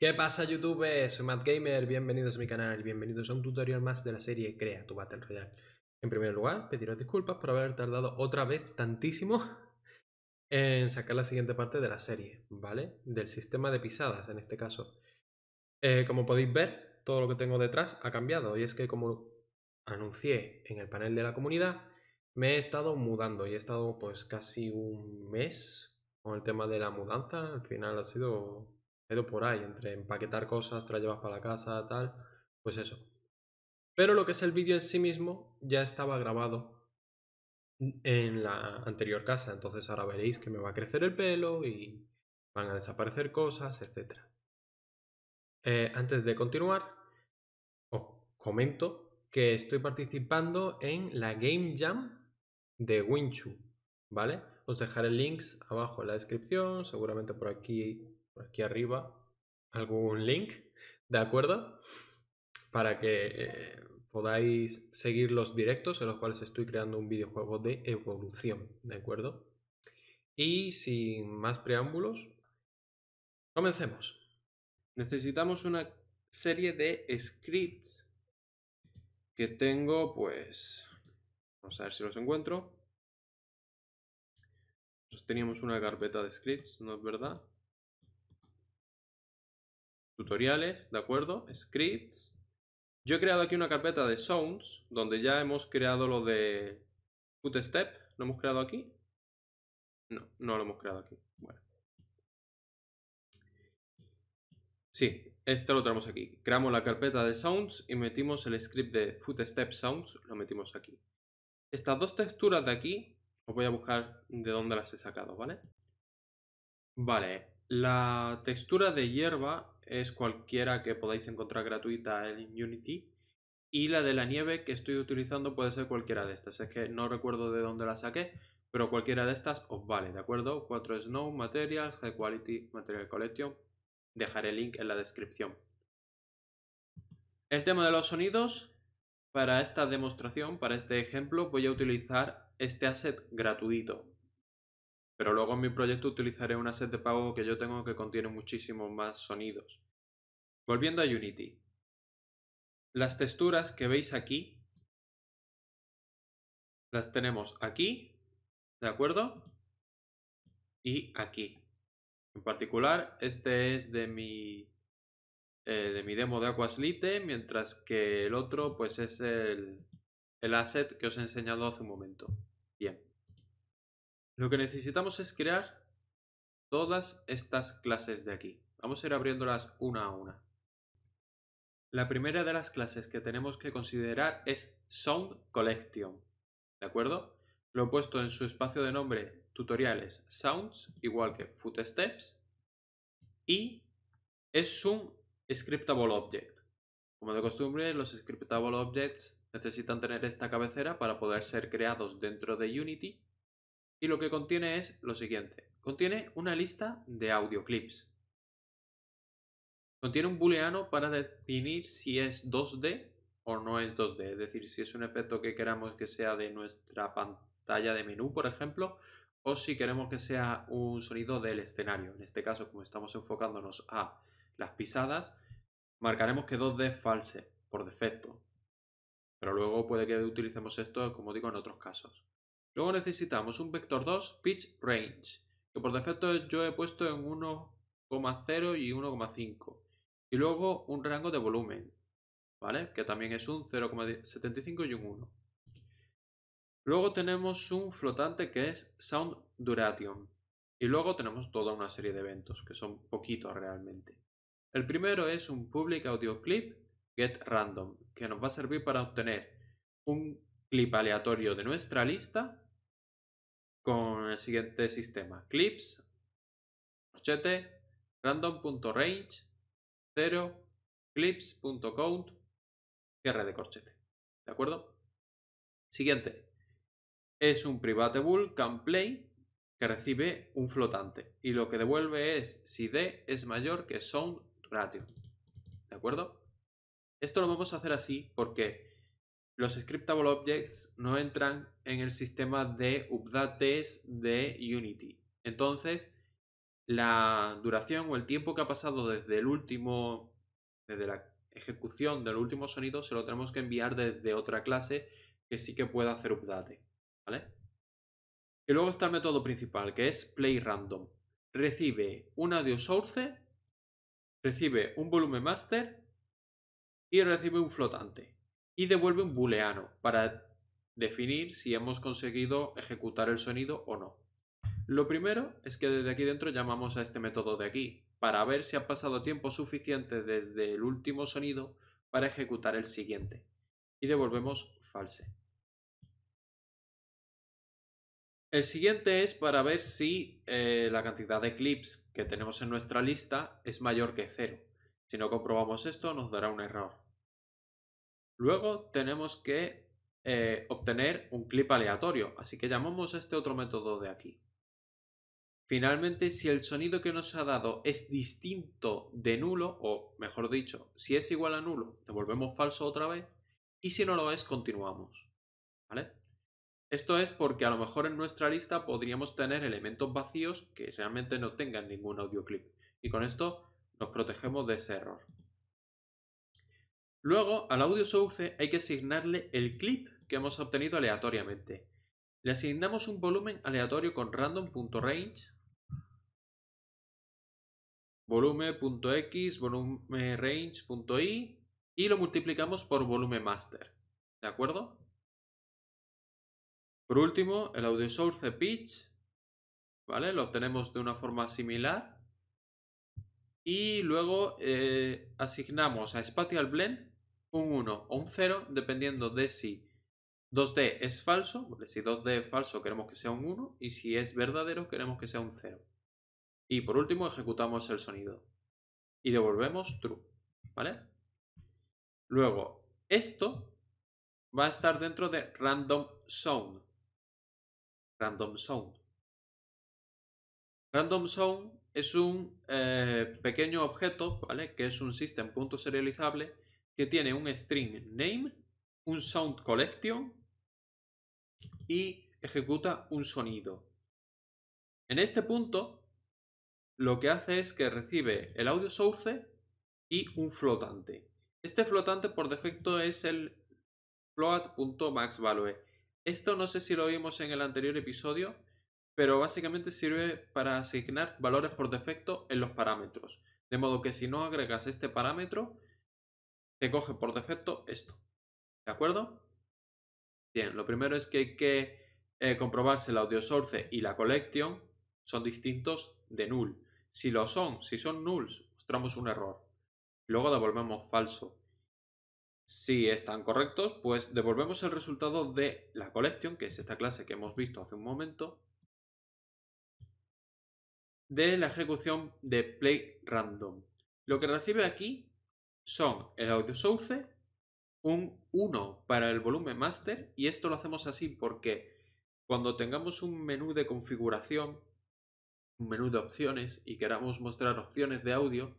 ¿Qué pasa YouTube? Eh, soy Matt Gamer, bienvenidos a mi canal y bienvenidos a un tutorial más de la serie Crea tu Battle Royale. En primer lugar, pediros disculpas por haber tardado otra vez tantísimo en sacar la siguiente parte de la serie, ¿vale? Del sistema de pisadas en este caso. Eh, como podéis ver, todo lo que tengo detrás ha cambiado y es que como anuncié en el panel de la comunidad, me he estado mudando y he estado pues casi un mes con el tema de la mudanza, al final ha sido he por ahí, entre empaquetar cosas, te las para la casa, tal, pues eso. Pero lo que es el vídeo en sí mismo ya estaba grabado en la anterior casa, entonces ahora veréis que me va a crecer el pelo y van a desaparecer cosas, etc. Eh, antes de continuar, os comento que estoy participando en la Game Jam de Winchu, ¿vale? Os dejaré links abajo en la descripción, seguramente por aquí aquí arriba algún link, ¿de acuerdo? Para que eh, podáis seguir los directos en los cuales estoy creando un videojuego de evolución, ¿de acuerdo? Y sin más preámbulos, comencemos. Necesitamos una serie de scripts que tengo, pues... Vamos a ver si los encuentro. teníamos una carpeta de scripts, ¿no es verdad? tutoriales, ¿de acuerdo? Scripts. Yo he creado aquí una carpeta de sounds, donde ya hemos creado lo de footstep. ¿Lo hemos creado aquí? No, no lo hemos creado aquí. Bueno. Sí, esto lo tenemos aquí. Creamos la carpeta de sounds y metimos el script de footstep sounds, lo metimos aquí. Estas dos texturas de aquí, os voy a buscar de dónde las he sacado, ¿vale? Vale, la textura de hierba es cualquiera que podáis encontrar gratuita en Unity. Y la de la nieve que estoy utilizando puede ser cualquiera de estas. Es que no recuerdo de dónde la saqué, pero cualquiera de estas os vale, ¿de acuerdo? 4 Snow Materials, High Quality Material Collection. Dejaré el link en la descripción. El tema de los sonidos, para esta demostración, para este ejemplo, voy a utilizar este asset gratuito pero luego en mi proyecto utilizaré una set de pago que yo tengo que contiene muchísimos más sonidos. Volviendo a Unity. Las texturas que veis aquí las tenemos aquí, ¿de acuerdo? Y aquí. En particular, este es de mi, eh, de mi demo de Aquaslite, mientras que el otro pues es el, el asset que os he enseñado hace un momento. Bien. Lo que necesitamos es crear todas estas clases de aquí. Vamos a ir abriéndolas una a una. La primera de las clases que tenemos que considerar es SoundCollection, ¿De acuerdo? Lo he puesto en su espacio de nombre tutoriales sounds, igual que footsteps, y es un scriptable object. Como de costumbre, los scriptable objects necesitan tener esta cabecera para poder ser creados dentro de Unity y lo que contiene es lo siguiente. Contiene una lista de clips. Contiene un booleano para definir si es 2D o no es 2D, es decir, si es un efecto que queramos que sea de nuestra pantalla de menú, por ejemplo, o si queremos que sea un sonido del escenario. En este caso, como estamos enfocándonos a las pisadas, marcaremos que 2D es false por defecto. Pero luego puede que utilicemos esto, como digo, en otros casos. Luego necesitamos un vector 2 pitch range, que por defecto yo he puesto en 1,0 y 1,5. Y luego un rango de volumen, ¿vale? Que también es un 0,75 y un 1. Luego tenemos un flotante que es sound duration. Y luego tenemos toda una serie de eventos, que son poquitos realmente. El primero es un public audio clip get random, que nos va a servir para obtener un clip aleatorio de nuestra lista con el siguiente sistema. Clips, corchete, random.range, 0, clips.count, cierre de corchete. ¿De acuerdo? Siguiente. Es un privateable can play que recibe un flotante y lo que devuelve es si d es mayor que sound ratio. ¿De acuerdo? Esto lo vamos a hacer así porque los scriptable objects no entran en el sistema de updates de Unity. Entonces, la duración o el tiempo que ha pasado desde el último, desde la ejecución del último sonido, se lo tenemos que enviar desde otra clase que sí que pueda hacer update, ¿vale? Y luego está el método principal, que es play random. Recibe un audio source, recibe un volumen master y recibe un flotante y devuelve un booleano para definir si hemos conseguido ejecutar el sonido o no. Lo primero es que desde aquí dentro llamamos a este método de aquí para ver si ha pasado tiempo suficiente desde el último sonido para ejecutar el siguiente y devolvemos false. El siguiente es para ver si eh, la cantidad de clips que tenemos en nuestra lista es mayor que cero. Si no comprobamos esto nos dará un error. Luego tenemos que eh, obtener un clip aleatorio, así que llamamos a este otro método de aquí. Finalmente, si el sonido que nos ha dado es distinto de nulo, o mejor dicho, si es igual a nulo, devolvemos falso otra vez, y si no lo es, continuamos. Esto es porque a lo mejor en nuestra lista podríamos tener elementos vacíos que realmente no tengan ningún audio clip. Y con esto nos protegemos de ese error. Luego, al audio source hay que asignarle el clip que hemos obtenido aleatoriamente. Le asignamos un volumen aleatorio con random.range, volume.x, volume.range.i y lo multiplicamos por volumen master. ¿De acuerdo? Por último, el audio source pitch, ¿vale? Lo obtenemos de una forma similar. Y luego eh, asignamos a Spatial Blend un 1 o un 0, dependiendo de si 2D es falso, si 2D es falso queremos que sea un 1 y si es verdadero queremos que sea un 0. Y por último ejecutamos el sonido y devolvemos true, ¿vale? Luego, esto va a estar dentro de random sound. Random sound. Random sound es un eh, pequeño objeto, ¿vale? Que es un system.serializable que tiene un string name, un sound collection y ejecuta un sonido. En este punto, lo que hace es que recibe el audio source y un flotante. Este flotante por defecto es el float.maxValue. Esto no sé si lo vimos en el anterior episodio, pero básicamente sirve para asignar valores por defecto en los parámetros. De modo que si no agregas este parámetro, te coge por defecto esto. ¿De acuerdo? Bien, lo primero es que hay que eh, comprobar si el audio source y la collection son distintos de null. Si lo son, si son nulls, mostramos un error. Luego devolvemos falso. Si están correctos, pues devolvemos el resultado de la collection, que es esta clase que hemos visto hace un momento, de la ejecución de play random. Lo que recibe aquí son el audio source, un 1 para el volumen master y esto lo hacemos así porque cuando tengamos un menú de configuración, un menú de opciones y queramos mostrar opciones de audio,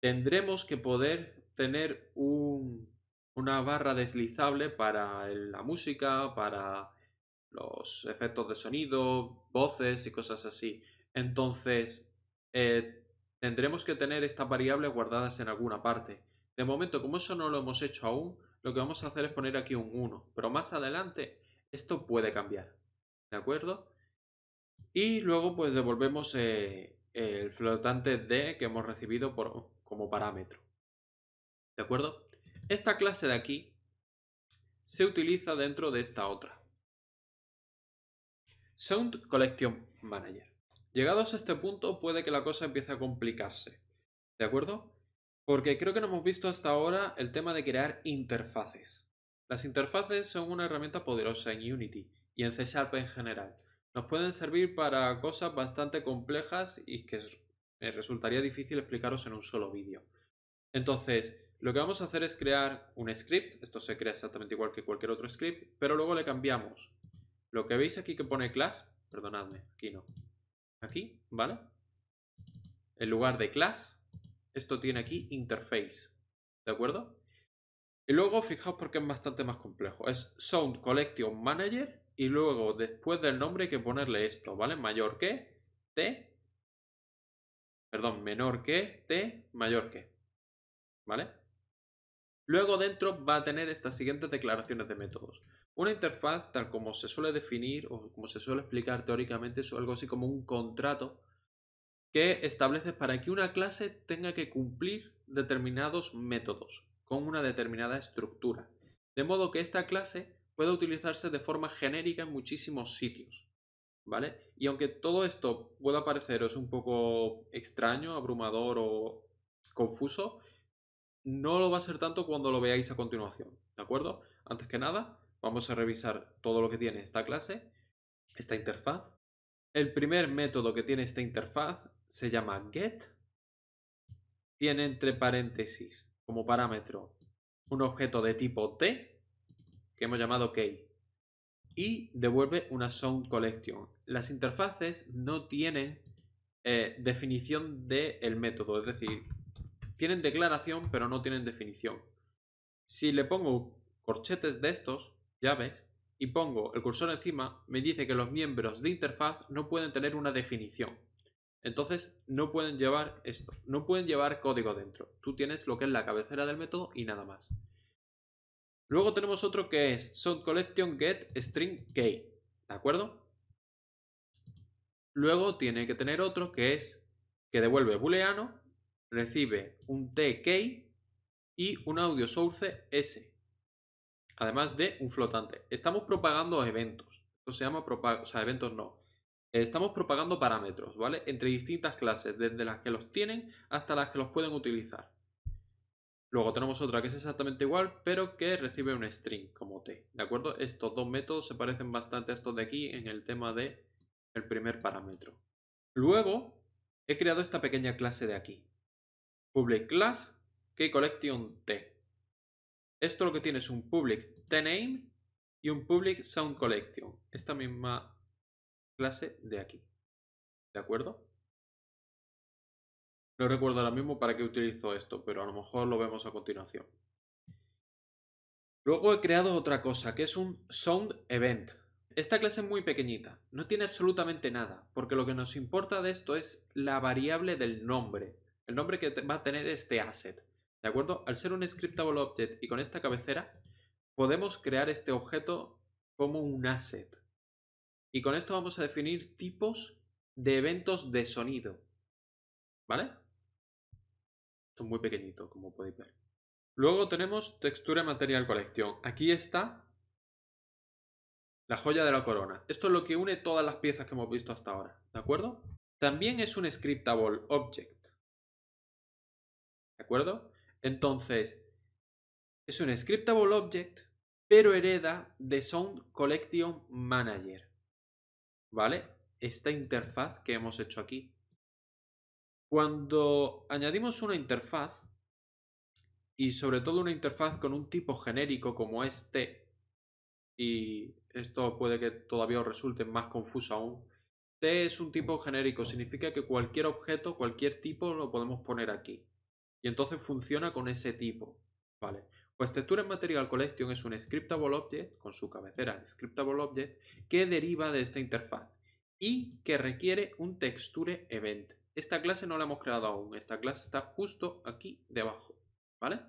tendremos que poder tener un, una barra deslizable para la música, para los efectos de sonido, voces y cosas así. Entonces, eh, Tendremos que tener estas variables guardadas en alguna parte. De momento, como eso no lo hemos hecho aún, lo que vamos a hacer es poner aquí un 1, pero más adelante esto puede cambiar. ¿De acuerdo? Y luego pues devolvemos eh, el flotante D que hemos recibido como parámetro. ¿De acuerdo? Esta clase de aquí se utiliza dentro de esta otra. Sound Collection Manager. Llegados a este punto puede que la cosa empiece a complicarse, ¿de acuerdo? Porque creo que no hemos visto hasta ahora el tema de crear interfaces. Las interfaces son una herramienta poderosa en Unity y en C Sharp en general. Nos pueden servir para cosas bastante complejas y que resultaría difícil explicaros en un solo vídeo. Entonces, lo que vamos a hacer es crear un script, esto se crea exactamente igual que cualquier otro script, pero luego le cambiamos. Lo que veis aquí que pone class, perdonadme, aquí no, aquí, ¿vale? En lugar de class, esto tiene aquí interface, ¿de acuerdo? Y luego fijaos porque es bastante más complejo. Es Sound Collection Manager y luego después del nombre hay que ponerle esto, ¿vale? Mayor que T, perdón, menor que T, mayor que, ¿vale? Luego dentro va a tener estas siguientes declaraciones de métodos. Una interfaz, tal como se suele definir o como se suele explicar teóricamente, es algo así como un contrato que establece para que una clase tenga que cumplir determinados métodos con una determinada estructura. De modo que esta clase pueda utilizarse de forma genérica en muchísimos sitios. ¿Vale? Y aunque todo esto pueda pareceros un poco extraño, abrumador o confuso, no lo va a ser tanto cuando lo veáis a continuación. ¿De acuerdo? Antes que nada, Vamos a revisar todo lo que tiene esta clase, esta interfaz. El primer método que tiene esta interfaz se llama get. Tiene entre paréntesis como parámetro un objeto de tipo t que hemos llamado key y devuelve una sound collection. Las interfaces no tienen eh, definición del método, es decir, tienen declaración pero no tienen definición. Si le pongo corchetes de estos, ya ves, y pongo el cursor encima, me dice que los miembros de interfaz no pueden tener una definición. Entonces no pueden llevar esto, no pueden llevar código dentro. Tú tienes lo que es la cabecera del método y nada más. Luego tenemos otro que es sound collection get string key, ¿de acuerdo? Luego tiene que tener otro que es que devuelve booleano, recibe un TK y un audio source s además de un flotante. Estamos propagando eventos. Esto se llama o sea, eventos no. Estamos propagando parámetros, ¿vale? Entre distintas clases, desde las que los tienen hasta las que los pueden utilizar. Luego tenemos otra que es exactamente igual, pero que recibe un string como t, ¿de acuerdo? Estos dos métodos se parecen bastante a estos de aquí en el tema de el primer parámetro. Luego he creado esta pequeña clase de aquí, public class Que collection t, esto lo que tiene es un public name y un public sound collection. Esta misma clase de aquí. ¿De acuerdo? No recuerdo ahora mismo para qué utilizo esto, pero a lo mejor lo vemos a continuación. Luego he creado otra cosa, que es un sound event. Esta clase es muy pequeñita, no tiene absolutamente nada, porque lo que nos importa de esto es la variable del nombre, el nombre que va a tener este asset. ¿De acuerdo? Al ser un scriptable object y con esta cabecera, podemos crear este objeto como un asset. Y con esto vamos a definir tipos de eventos de sonido. ¿Vale? Esto es muy pequeñito, como podéis ver. Luego tenemos textura material colección. Aquí está la joya de la corona. Esto es lo que une todas las piezas que hemos visto hasta ahora. ¿De acuerdo? También es un scriptable object. ¿De acuerdo? Entonces, es un scriptable object, pero hereda de Sound Collection Manager. ¿Vale? Esta interfaz que hemos hecho aquí. Cuando añadimos una interfaz, y sobre todo una interfaz con un tipo genérico como este, y esto puede que todavía os resulte más confuso aún, T este es un tipo genérico, significa que cualquier objeto, cualquier tipo, lo podemos poner aquí. Y entonces funciona con ese tipo. Vale. Pues Texture Material Collection es un ScriptableObject, con su cabecera ScriptableObject, que deriva de esta interfaz y que requiere un texture event. Esta clase no la hemos creado aún, esta clase está justo aquí debajo, ¿vale?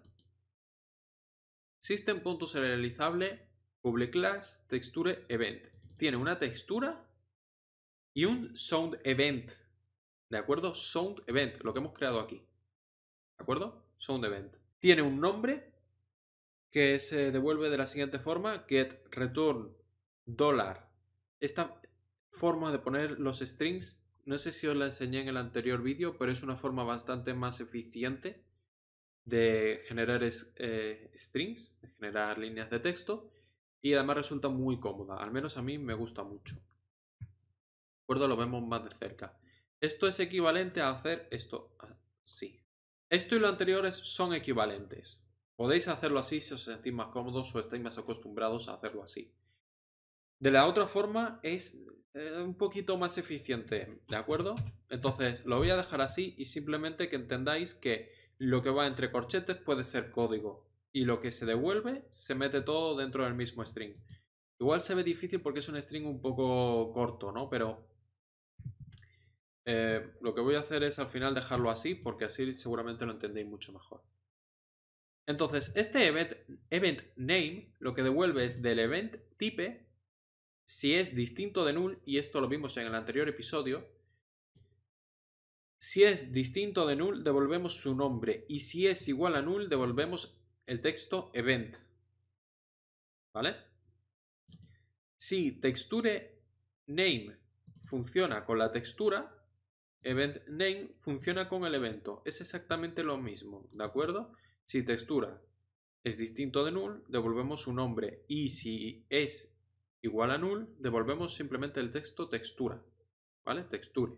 System.serializable public class texture event. Tiene una textura y un sound event, ¿de acuerdo? Sound event, lo que hemos creado aquí. ¿De acuerdo? de event. Tiene un nombre que se devuelve de la siguiente forma: get return dollar Esta forma de poner los strings, no sé si os la enseñé en el anterior vídeo, pero es una forma bastante más eficiente de generar eh, strings, de generar líneas de texto y además resulta muy cómoda, al menos a mí me gusta mucho. ¿De acuerdo? Lo vemos más de cerca. Esto es equivalente a hacer esto así. Esto y lo anteriores son equivalentes. Podéis hacerlo así si os sentís más cómodos o estáis más acostumbrados a hacerlo así. De la otra forma es eh, un poquito más eficiente, ¿de acuerdo? Entonces lo voy a dejar así y simplemente que entendáis que lo que va entre corchetes puede ser código y lo que se devuelve se mete todo dentro del mismo string. Igual se ve difícil porque es un string un poco corto, ¿no? Pero eh, lo que voy a hacer es al final dejarlo así porque así seguramente lo entendéis mucho mejor. Entonces, este event, event name lo que devuelve es del event type si es distinto de null, y esto lo vimos en el anterior episodio, si es distinto de null devolvemos su nombre y si es igual a null devolvemos el texto event. ¿Vale? Si texture name funciona con la textura, Event name funciona con el evento, es exactamente lo mismo, ¿de acuerdo? Si textura es distinto de null, devolvemos su nombre y si es igual a null, devolvemos simplemente el texto textura, ¿vale? Texture.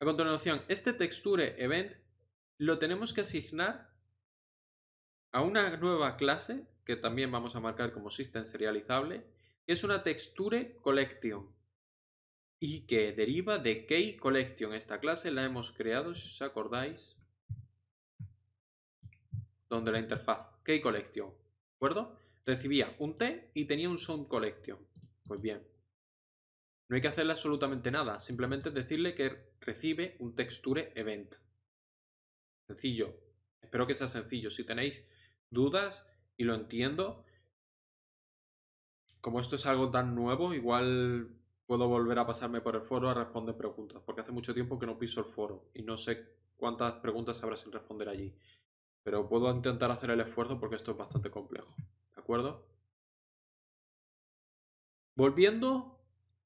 A continuación, este texture event lo tenemos que asignar a una nueva clase que también vamos a marcar como system serializable, que es una texture collection y que deriva de KeyCollection. collection. Esta clase la hemos creado, si os acordáis, donde la interfaz KeyCollection. collection, ¿de acuerdo? Recibía un T y tenía un sound collection. Pues bien, no hay que hacerle absolutamente nada, simplemente decirle que recibe un texture event. Sencillo. Espero que sea sencillo. Si tenéis dudas y lo entiendo, como esto es algo tan nuevo, igual puedo volver a pasarme por el foro a responder preguntas, porque hace mucho tiempo que no piso el foro y no sé cuántas preguntas habrá sin responder allí. Pero puedo intentar hacer el esfuerzo porque esto es bastante complejo. ¿De acuerdo? Volviendo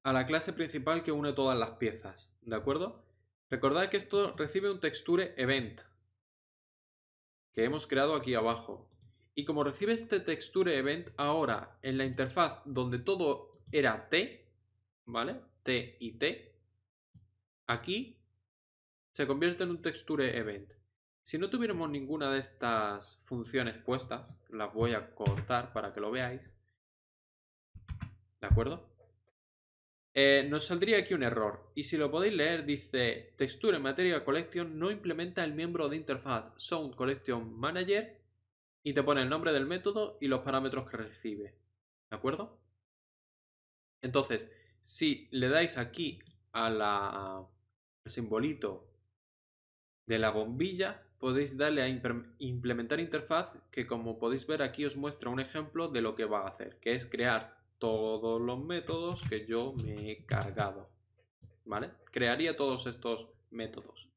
a la clase principal que une todas las piezas. ¿De acuerdo? Recordad que esto recibe un texture event que hemos creado aquí abajo. Y como recibe este texture event ahora en la interfaz donde todo era T, ¿vale? T y T, aquí se convierte en un texture event. Si no tuviéramos ninguna de estas funciones puestas, las voy a cortar para que lo veáis. ¿De acuerdo? Eh, nos saldría aquí un error. Y si lo podéis leer, dice Texture Material Collection no implementa el miembro de interfaz Sound Collection Manager y te pone el nombre del método y los parámetros que recibe. ¿De acuerdo? Entonces, si le dais aquí a al simbolito de la bombilla, podéis darle a implementar interfaz, que como podéis ver aquí os muestra un ejemplo de lo que va a hacer, que es crear todos los métodos que yo me he cargado. ¿Vale? Crearía todos estos métodos.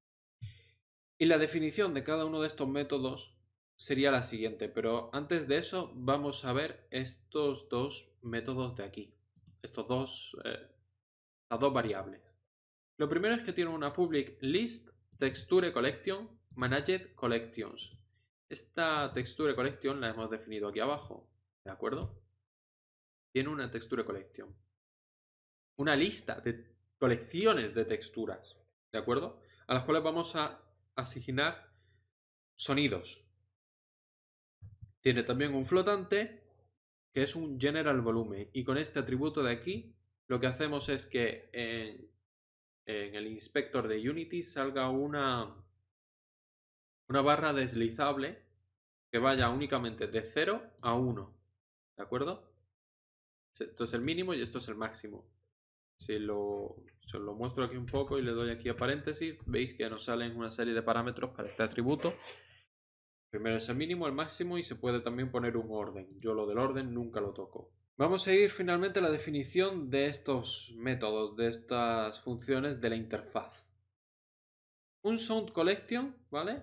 Y la definición de cada uno de estos métodos sería la siguiente, pero antes de eso vamos a ver estos dos métodos de aquí estos dos, eh, estas dos variables. Lo primero es que tiene una public list texture collection managed collections. Esta texture collection la hemos definido aquí abajo, ¿de acuerdo? Tiene una texture collection. Una lista de colecciones de texturas, ¿de acuerdo? A las cuales vamos a asignar sonidos. Tiene también un flotante que es un general volume. Y con este atributo de aquí, lo que hacemos es que en, el inspector de Unity salga una, una barra deslizable que vaya únicamente de 0 a 1. ¿De acuerdo? Esto es el mínimo y esto es el máximo. Si lo, si lo muestro aquí un poco y le doy aquí a paréntesis, veis que nos salen una serie de parámetros para este atributo Primero es el mínimo, el máximo y se puede también poner un orden. Yo lo del orden nunca lo toco. Vamos a ir finalmente a la definición de estos métodos, de estas funciones de la interfaz. Un sound collection, ¿vale?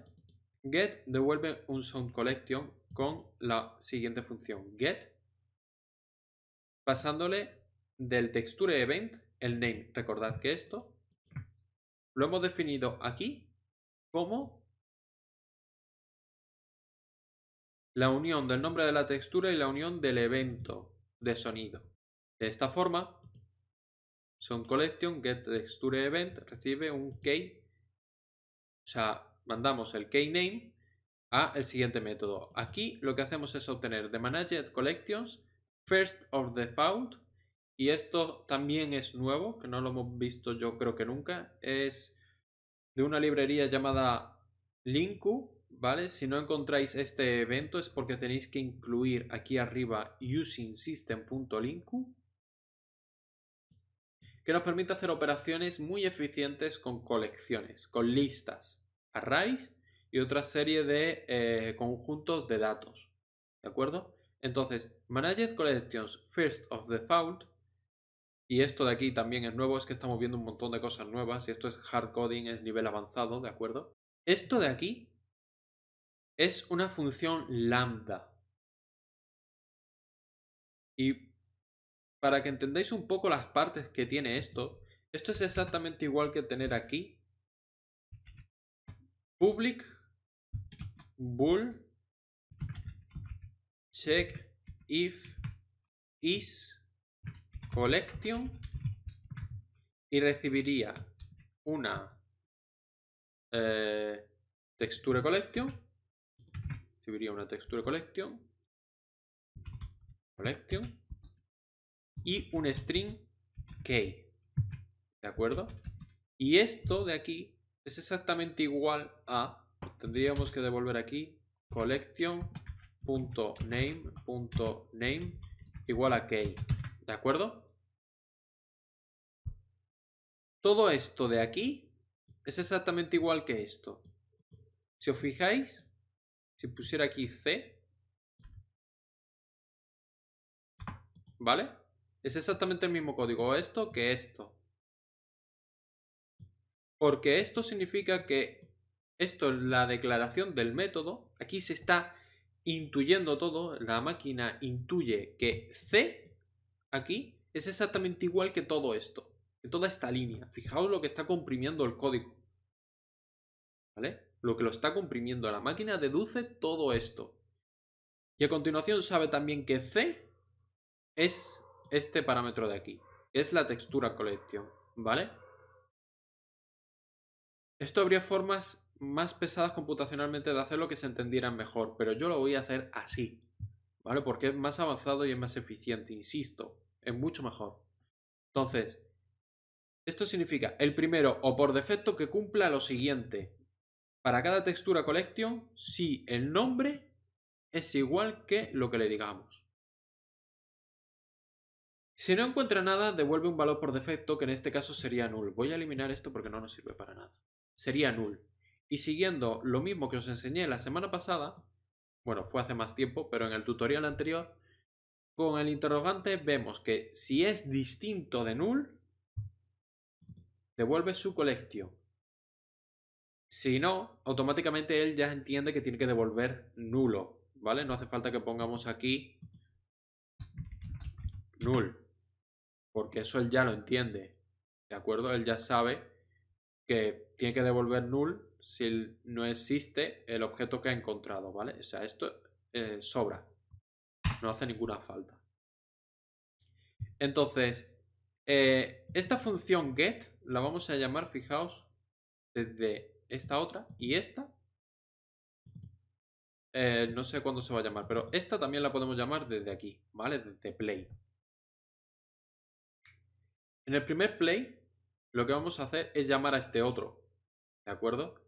Get devuelve un sound collection con la siguiente función, get, pasándole del texture event el name. Recordad que esto lo hemos definido aquí como la unión del nombre de la textura y la unión del evento de sonido. De esta forma, Son collection get event recibe un key, o sea, mandamos el key name a el siguiente método. Aquí lo que hacemos es obtener de managed collections first of found. y esto también es nuevo, que no lo hemos visto yo creo que nunca, es de una librería llamada Linku ¿Vale? Si no encontráis este evento es porque tenéis que incluir aquí arriba using que nos permite hacer operaciones muy eficientes con colecciones, con listas, arrays y otra serie de eh, conjuntos de datos. ¿De acuerdo? Entonces, Managed Collections First of Default, y esto de aquí también es nuevo, es que estamos viendo un montón de cosas nuevas, y esto es hard coding, es nivel avanzado, ¿de acuerdo? Esto de aquí es una función lambda. Y para que entendáis un poco las partes que tiene esto, esto es exactamente igual que tener aquí public bool check if is collection y recibiría una eh, textura collection recibiría una textura collection, collection y un string key. ¿De acuerdo? Y esto de aquí es exactamente igual a, tendríamos que devolver aquí, name. igual a key. ¿De acuerdo? Todo esto de aquí es exactamente igual que esto. Si os fijáis, si pusiera aquí C, ¿vale? Es exactamente el mismo código esto que esto. Porque esto significa que esto es la declaración del método. Aquí se está intuyendo todo. La máquina intuye que C aquí es exactamente igual que todo esto. Que toda esta línea. Fijaos lo que está comprimiendo el código. ¿Vale? lo que lo está comprimiendo. La máquina deduce todo esto. Y a continuación sabe también que C es este parámetro de aquí, es la textura colección ¿vale? Esto habría formas más pesadas computacionalmente de hacerlo que se entendieran mejor, pero yo lo voy a hacer así, ¿vale? Porque es más avanzado y es más eficiente, insisto, es mucho mejor. Entonces, esto significa el primero o por defecto que cumpla lo siguiente para cada textura collection si el nombre es igual que lo que le digamos. Si no encuentra nada, devuelve un valor por defecto que en este caso sería null. Voy a eliminar esto porque no nos sirve para nada. Sería null. Y siguiendo lo mismo que os enseñé la semana pasada, bueno, fue hace más tiempo, pero en el tutorial anterior, con el interrogante vemos que si es distinto de null, devuelve su collection. Si no, automáticamente él ya entiende que tiene que devolver nulo, ¿vale? No hace falta que pongamos aquí null, porque eso él ya lo entiende, ¿de acuerdo? Él ya sabe que tiene que devolver null si no existe el objeto que ha encontrado, ¿vale? O sea, esto eh, sobra, no hace ninguna falta. Entonces, eh, esta función get la vamos a llamar, fijaos, desde esta otra y esta. Eh, no sé cuándo se va a llamar, pero esta también la podemos llamar desde aquí, ¿vale? Desde play. En el primer play, lo que vamos a hacer es llamar a este otro, ¿de acuerdo?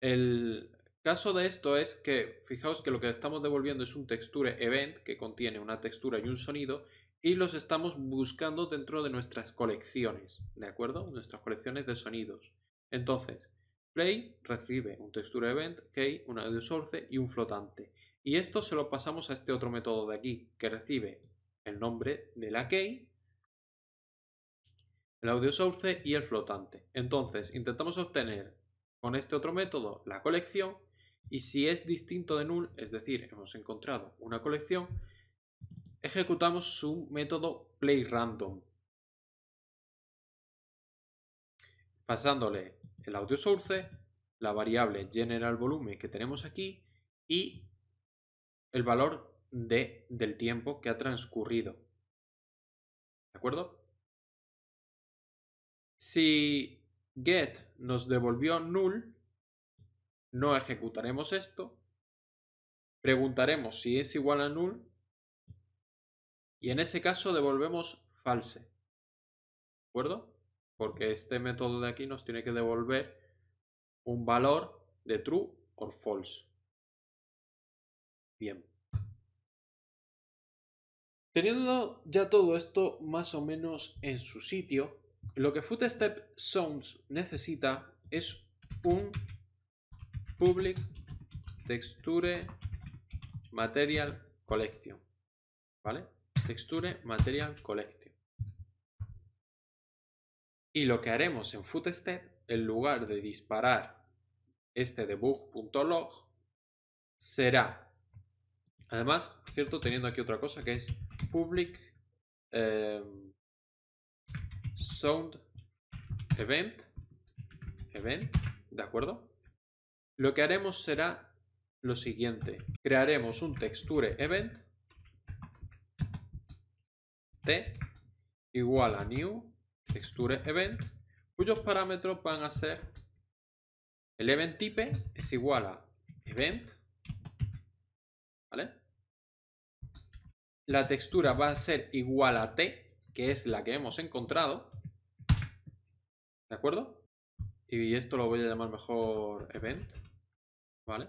El caso de esto es que, fijaos que lo que estamos devolviendo es un texture event que contiene una textura y un sonido y los estamos buscando dentro de nuestras colecciones, ¿de acuerdo? Nuestras colecciones de sonidos. Entonces, Play recibe un texture event, key, un audio source y un flotante. Y esto se lo pasamos a este otro método de aquí, que recibe el nombre de la key, el audio source y el flotante. Entonces, intentamos obtener con este otro método la colección y si es distinto de null, es decir, hemos encontrado una colección, ejecutamos su método playRandom, pasándole el audio source, la variable general volumen que tenemos aquí y el valor de, del tiempo que ha transcurrido. ¿De acuerdo? Si get nos devolvió null, no ejecutaremos esto. Preguntaremos si es igual a null y en ese caso devolvemos false. ¿De acuerdo? Porque este método de aquí nos tiene que devolver un valor de true o false. Bien. Teniendo ya todo esto más o menos en su sitio, lo que Footstep Sounds necesita es un public texture material collection. ¿Vale? Texture material collection. Y lo que haremos en footstep, en lugar de disparar este debug.log, será, además, cierto, teniendo aquí otra cosa que es public em, sound event, event, ¿de acuerdo? Lo que haremos será lo siguiente, crearemos un texture event t igual a new event cuyos parámetros van a ser el event type es igual a event, ¿vale? La textura va a ser igual a t, que es la que hemos encontrado, ¿de acuerdo? Y esto lo voy a llamar mejor event, ¿vale?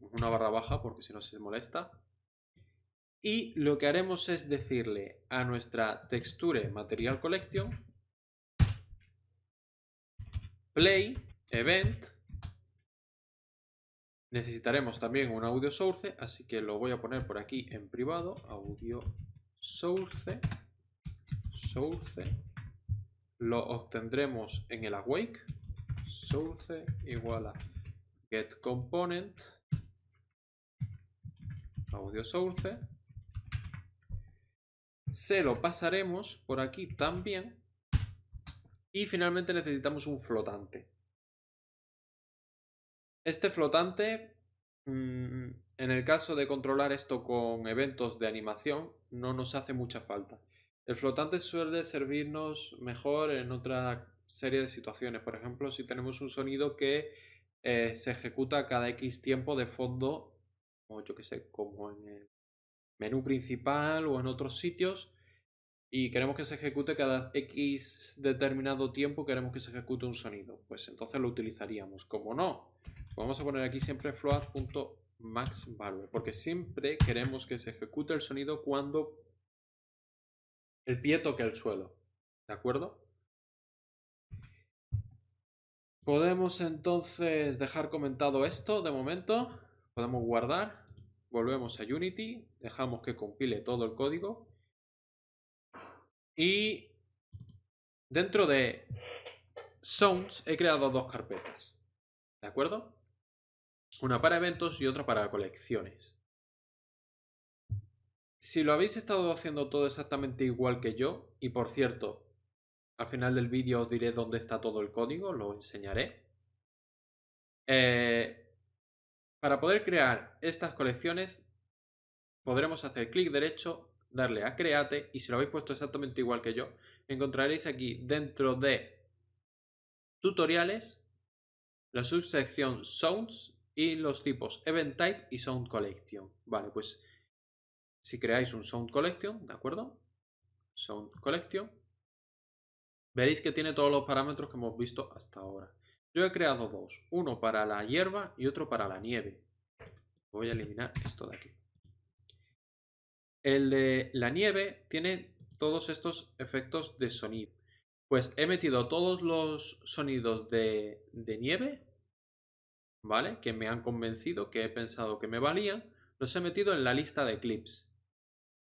Una barra baja porque si no se molesta y lo que haremos es decirle a nuestra texture material collection play event necesitaremos también un audio source así que lo voy a poner por aquí en privado audio source source lo obtendremos en el awake source igual a get component audio source se lo pasaremos por aquí también. Y finalmente necesitamos un flotante. Este flotante, mm, en el caso de controlar esto con eventos de animación, no nos hace mucha falta. El flotante suele servirnos mejor en otra serie de situaciones. Por ejemplo, si tenemos un sonido que eh, se ejecuta cada X tiempo de fondo, o yo que sé, como en el menú principal o en otros sitios y queremos que se ejecute cada X determinado tiempo, queremos que se ejecute un sonido. Pues entonces lo utilizaríamos. Como no, vamos a poner aquí siempre value porque siempre queremos que se ejecute el sonido cuando el pie toque el suelo. ¿De acuerdo? Podemos entonces dejar comentado esto de momento. Podemos guardar volvemos a Unity, dejamos que compile todo el código y dentro de Sounds he creado dos carpetas, ¿de acuerdo? Una para eventos y otra para colecciones. Si lo habéis estado haciendo todo exactamente igual que yo, y por cierto, al final del vídeo os diré dónde está todo el código, lo enseñaré. Eh, para poder crear estas colecciones podremos hacer clic derecho, darle a create y si lo habéis puesto exactamente igual que yo, encontraréis aquí dentro de tutoriales la subsección sounds y los tipos event type y sound collection. Vale, pues si creáis un sound collection, ¿de acuerdo? Sound collection. Veréis que tiene todos los parámetros que hemos visto hasta ahora. Yo he creado dos, uno para la hierba y otro para la nieve. Voy a eliminar esto de aquí. El de la nieve tiene todos estos efectos de sonido. Pues he metido todos los sonidos de, nieve, ¿vale? Que me han convencido, que he pensado que me valían, los he metido en la lista de clips.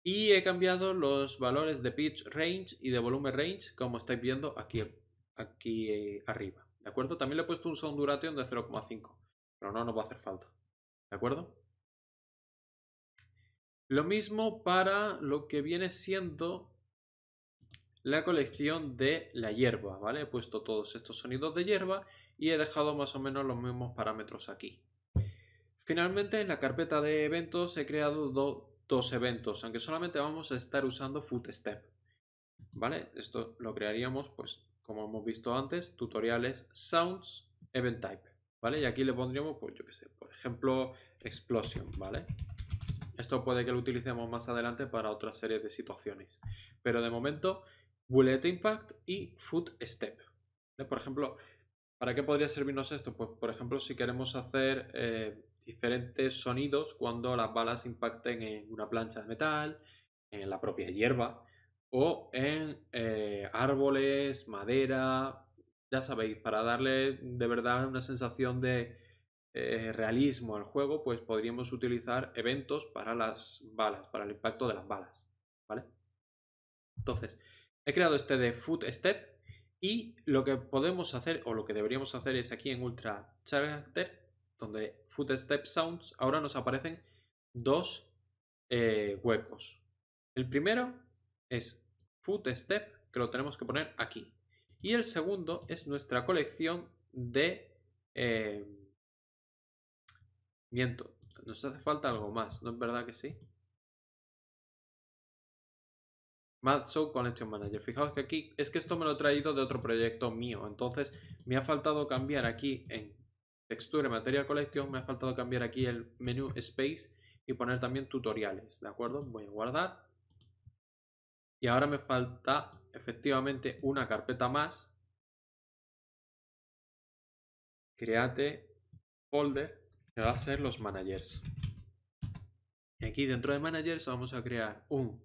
Y he cambiado los valores de pitch range y de volumen range, como estáis viendo aquí, aquí eh, arriba. ¿De acuerdo? También le he puesto un sound duration de 0,5, pero no nos va a hacer falta. ¿De acuerdo? Lo mismo para lo que viene siendo la colección de la hierba, ¿vale? He puesto todos estos sonidos de hierba y he dejado más o menos los mismos parámetros aquí. Finalmente, en la carpeta de eventos he creado dos eventos, aunque solamente vamos a estar usando footstep, ¿vale? Esto lo crearíamos pues como hemos visto antes, tutoriales, sounds, event type, ¿vale? Y aquí le pondríamos, pues yo qué sé, por ejemplo, explosion, ¿vale? Esto puede que lo utilicemos más adelante para otra serie de situaciones. Pero de momento, bullet impact y foot step. Por ejemplo, ¿para qué podría servirnos esto? Pues por ejemplo, si queremos hacer eh, diferentes sonidos cuando las balas impacten en una plancha de metal, en la propia hierba, o en eh, árboles, madera, ya sabéis, para darle de verdad una sensación de eh, realismo al juego, pues podríamos utilizar eventos para las balas, para el impacto de las balas, ¿vale? Entonces, he creado este de footstep y lo que podemos hacer o lo que deberíamos hacer es aquí en Ultra Character, donde footstep sounds, ahora nos aparecen dos eh, huecos. El primero es footstep, que lo tenemos que poner aquí. Y el segundo es nuestra colección de... miento, eh, nos hace falta algo más, ¿no es verdad que sí? Matso collection Manager. Fijaos que aquí es que esto me lo he traído de otro proyecto mío. Entonces me ha faltado cambiar aquí en Texture y material collection. Me ha faltado cambiar aquí el menú space y poner también tutoriales. ¿De acuerdo? Voy a guardar. Y ahora me falta efectivamente una carpeta más. Create folder que va a ser los managers. Y aquí dentro de managers vamos a crear un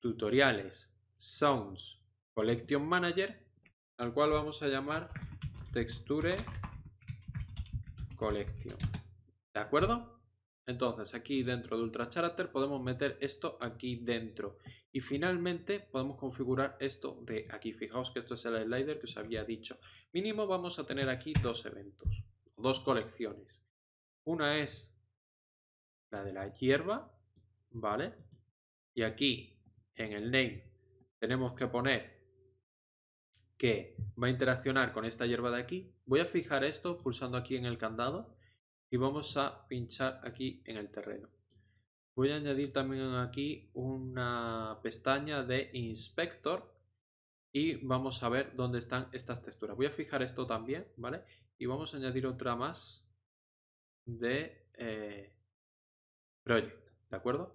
tutoriales sounds collection manager al cual vamos a llamar texture collection. ¿De acuerdo? Entonces aquí dentro de Ultra Character podemos meter esto aquí dentro. Y finalmente podemos configurar esto de aquí. Fijaos que esto es el slider que os había dicho. Mínimo vamos a tener aquí dos eventos, dos colecciones. Una es la de la hierba, ¿vale? Y aquí en el name tenemos que poner que va a interaccionar con esta hierba de aquí. Voy a fijar esto pulsando aquí en el candado y vamos a pinchar aquí en el terreno. Voy a añadir también aquí una pestaña de inspector y vamos a ver dónde están estas texturas. Voy a fijar esto también, ¿vale? Y vamos a añadir otra más de eh, project, ¿de acuerdo?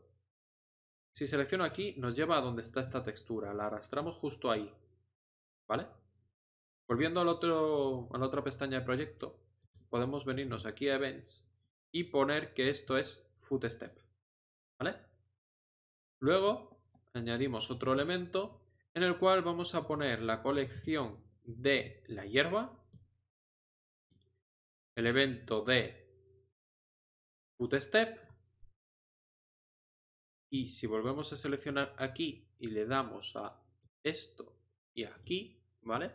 Si selecciono aquí, nos lleva a donde está esta textura. La arrastramos justo ahí, ¿vale? Volviendo al otro, a la otra pestaña de proyecto, podemos venirnos aquí a Events y poner que esto es FootStep. ¿Vale? Luego añadimos otro elemento en el cual vamos a poner la colección de la hierba, el evento de FootStep y si volvemos a seleccionar aquí y le damos a esto y aquí, ¿vale?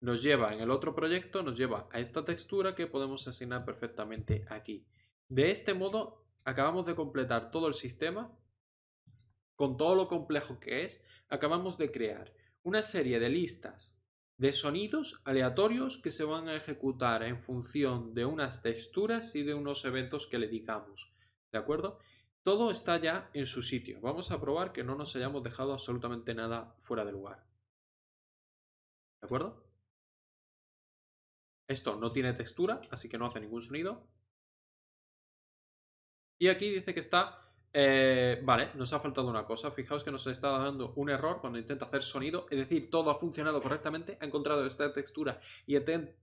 nos lleva en el otro proyecto, nos lleva a esta textura que podemos asignar perfectamente aquí. De este modo acabamos de completar todo el sistema con todo lo complejo que es, acabamos de crear una serie de listas de sonidos aleatorios que se van a ejecutar en función de unas texturas y de unos eventos que le digamos. ¿De acuerdo? Todo está ya en su sitio. Vamos a probar que no nos hayamos dejado absolutamente nada fuera de lugar. ¿De acuerdo? Esto no tiene textura, así que no hace ningún sonido. Y aquí dice que está... Eh, vale, nos ha faltado una cosa. Fijaos que nos está dando un error cuando intenta hacer sonido. Es decir, todo ha funcionado correctamente. Ha encontrado esta textura y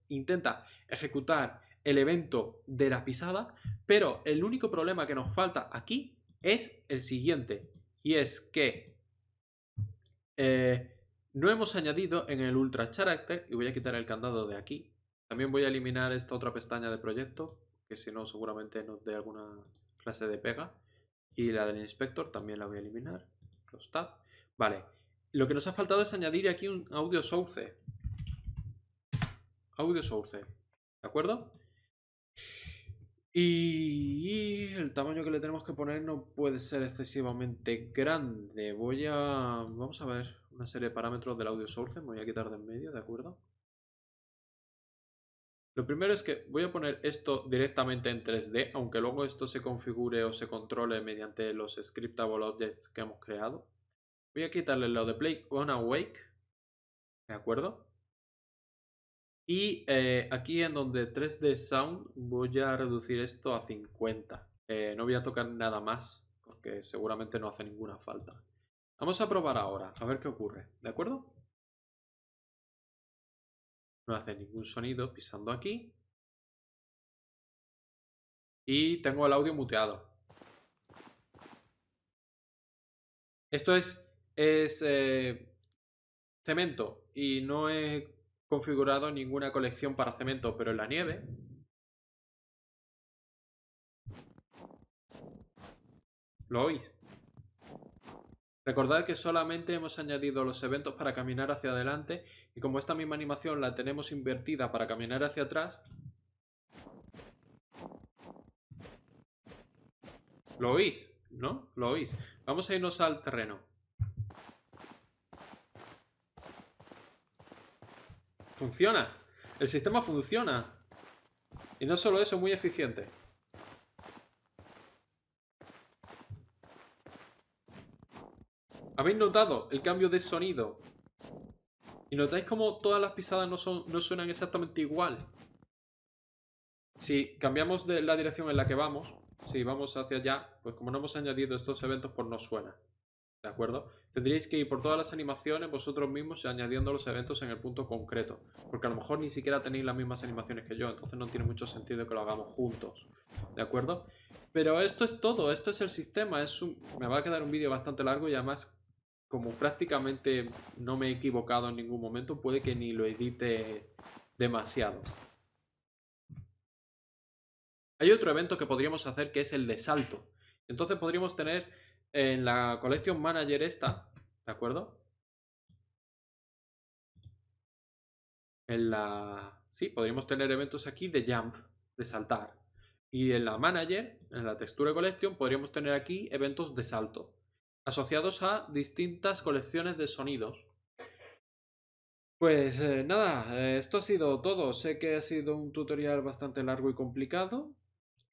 intenta ejecutar el evento de la pisada. Pero el único problema que nos falta aquí es el siguiente. Y es que... Eh, no hemos añadido en el Ultra Character, y voy a quitar el candado de aquí, también voy a eliminar esta otra pestaña de proyecto, que si no seguramente nos dé alguna clase de pega. Y la del inspector también la voy a eliminar. Vale. Lo que nos ha faltado es añadir aquí un audio source. Audio source. ¿De acuerdo? Y el tamaño que le tenemos que poner no puede ser excesivamente grande. Voy a... Vamos a ver una serie de parámetros del audio source. Me voy a quitar de en medio, ¿de acuerdo? Lo primero es que voy a poner esto directamente en 3D, aunque luego esto se configure o se controle mediante los scriptable objects que hemos creado. Voy a quitarle lo de play on awake, ¿de acuerdo? Y eh, aquí en donde 3D sound voy a reducir esto a 50. Eh, no voy a tocar nada más, porque seguramente no hace ninguna falta. Vamos a probar ahora, a ver qué ocurre, ¿de acuerdo? No hace ningún sonido pisando aquí. Y tengo el audio muteado. Esto es, es eh, cemento y no he configurado ninguna colección para cemento, pero en la nieve ¿Lo oís? Recordad que solamente hemos añadido los eventos para caminar hacia adelante y como esta misma animación la tenemos invertida para caminar hacia atrás, ¿Lo oís? ¿No? ¿Lo oís? Vamos a irnos al terreno. Funciona. El sistema funciona. Y no solo eso, muy eficiente. ¿Habéis notado el cambio de sonido? Y notáis como todas las pisadas no, son, no suenan exactamente igual. Si cambiamos de la dirección en la que vamos, si vamos hacia allá, pues como no hemos añadido estos eventos, pues no suena. ¿De acuerdo? Tendríais que ir por todas las animaciones vosotros mismos añadiendo los eventos en el punto concreto. Porque a lo mejor ni siquiera tenéis las mismas animaciones que yo, entonces no tiene mucho sentido que lo hagamos juntos. ¿De acuerdo? Pero esto es todo, esto es el sistema. Es un... Me va a quedar un vídeo bastante largo y además como prácticamente no me he equivocado en ningún momento, puede que ni lo edite demasiado. Hay otro evento que podríamos hacer que es el de salto. Entonces podríamos tener en la Collection Manager esta, ¿de acuerdo? En la... Sí, podríamos tener eventos aquí de jump, de saltar. Y en la Manager, en la textura Collection, podríamos tener aquí eventos de salto asociados a distintas colecciones de sonidos. Pues eh, nada, eh, esto ha sido todo. Sé que ha sido un tutorial bastante largo y complicado.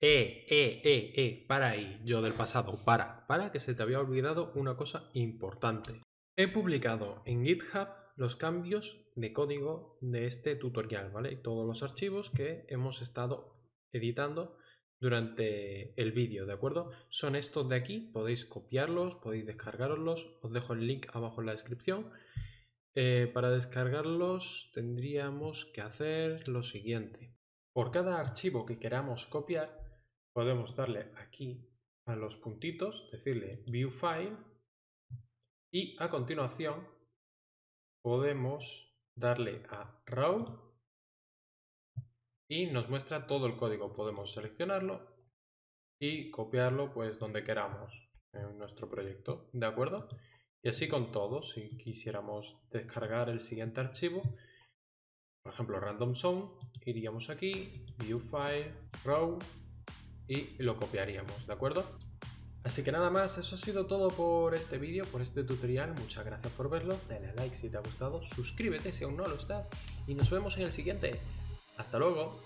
Eh, eh, eh, eh, para ahí, yo del pasado, para, para que se te había olvidado una cosa importante. He publicado en GitHub los cambios de código de este tutorial, ¿vale? Todos los archivos que hemos estado editando durante el vídeo, ¿de acuerdo? Son estos de aquí, podéis copiarlos, podéis descargarlos, os dejo el link abajo en la descripción. Eh, para descargarlos tendríamos que hacer lo siguiente. Por cada archivo que queramos copiar, podemos darle aquí a los puntitos, decirle View File y a continuación podemos darle a Raw y nos muestra todo el código. Podemos seleccionarlo y copiarlo pues donde queramos en nuestro proyecto, ¿de acuerdo? Y así con todo, si quisiéramos descargar el siguiente archivo, por ejemplo random song, iríamos aquí, view file, row y lo copiaríamos, ¿de acuerdo? Así que nada más, eso ha sido todo por este vídeo, por este tutorial. Muchas gracias por verlo, dale a like si te ha gustado, suscríbete si aún no lo estás y nos vemos en el siguiente. Hasta luego.